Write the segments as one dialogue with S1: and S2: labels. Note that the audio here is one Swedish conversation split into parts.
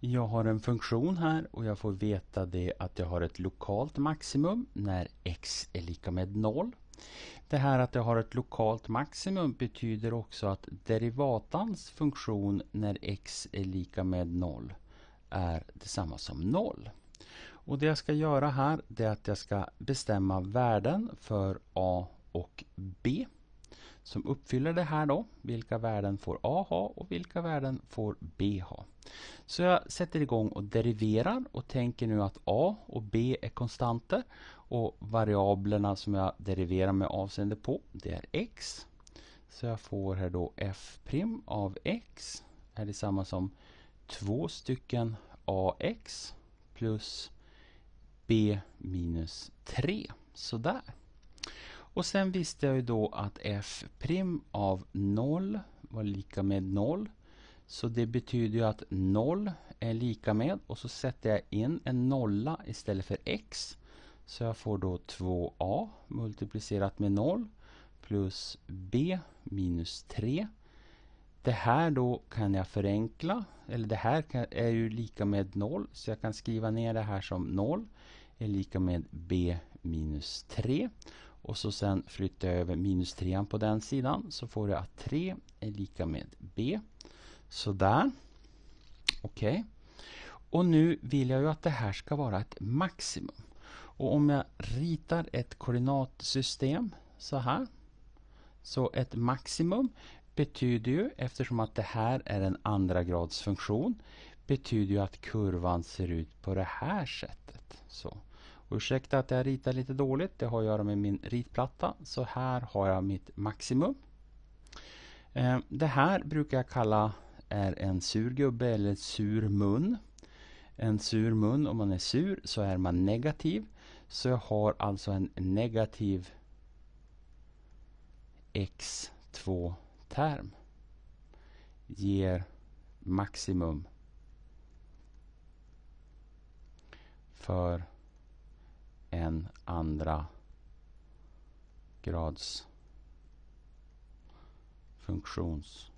S1: Jag har en funktion här och jag får veta det att jag har ett lokalt maximum när x är lika med 0. Det här att jag har ett lokalt maximum betyder också att derivatans funktion när x är lika med 0 är detsamma som 0. Och Det jag ska göra här är att jag ska bestämma värden för a och b som uppfyller det här då. Vilka värden får a ha och vilka värden får b ha? Så jag sätter igång och deriverar och tänker nu att a och b är konstanter och variablerna som jag deriverar med avseende på det är x. Så jag får här då f' av x är detsamma som två stycken ax plus b minus 3. Sådär. Och sen visste jag ju då att f' av 0 var lika med 0. Så det betyder ju att 0 är lika med och så sätter jag in en nolla istället för x. Så jag får då 2a multiplicerat med 0 plus b minus 3. Det här då kan jag förenkla, eller det här är ju lika med 0 så jag kan skriva ner det här som 0 är lika med b minus 3. Och så sen flyttar jag över minus 3 på den sidan så får jag att 3 är lika med b. Sådär. Okej. Okay. Och nu vill jag ju att det här ska vara ett maximum. Och om jag ritar ett koordinatsystem så här. Så ett maximum betyder ju, eftersom att det här är en andra grads funktion, betyder ju att kurvan ser ut på det här sättet. Så. ursäkta att jag ritar lite dåligt, det har att göra med min ritplatta. Så här har jag mitt maximum. Eh, det här brukar jag kalla är en sur gubbe eller sur mun. En sur mun, om man är sur så är man negativ. Så jag har alltså en negativ x2-term. Ger maximum för en andra grads funktions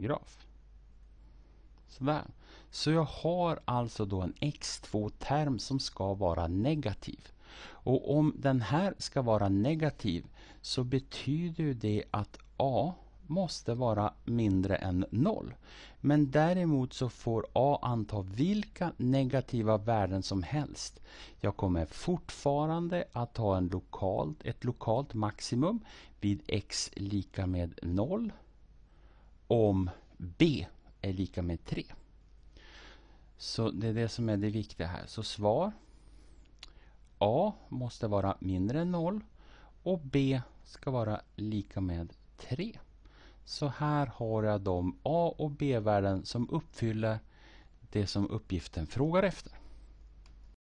S1: graf. Sådär. Så jag har alltså då en x2-term som ska vara negativ. Och om den här ska vara negativ så betyder det att a måste vara mindre än 0. Men däremot så får a anta vilka negativa värden som helst. Jag kommer fortfarande att ha en lokalt, ett lokalt maximum vid x lika med 0 om B är lika med 3. Så det är det som är det viktiga här. Så svar A måste vara mindre än 0 och B ska vara lika med 3. Så här har jag de A och B-värden som uppfyller det som uppgiften frågar efter.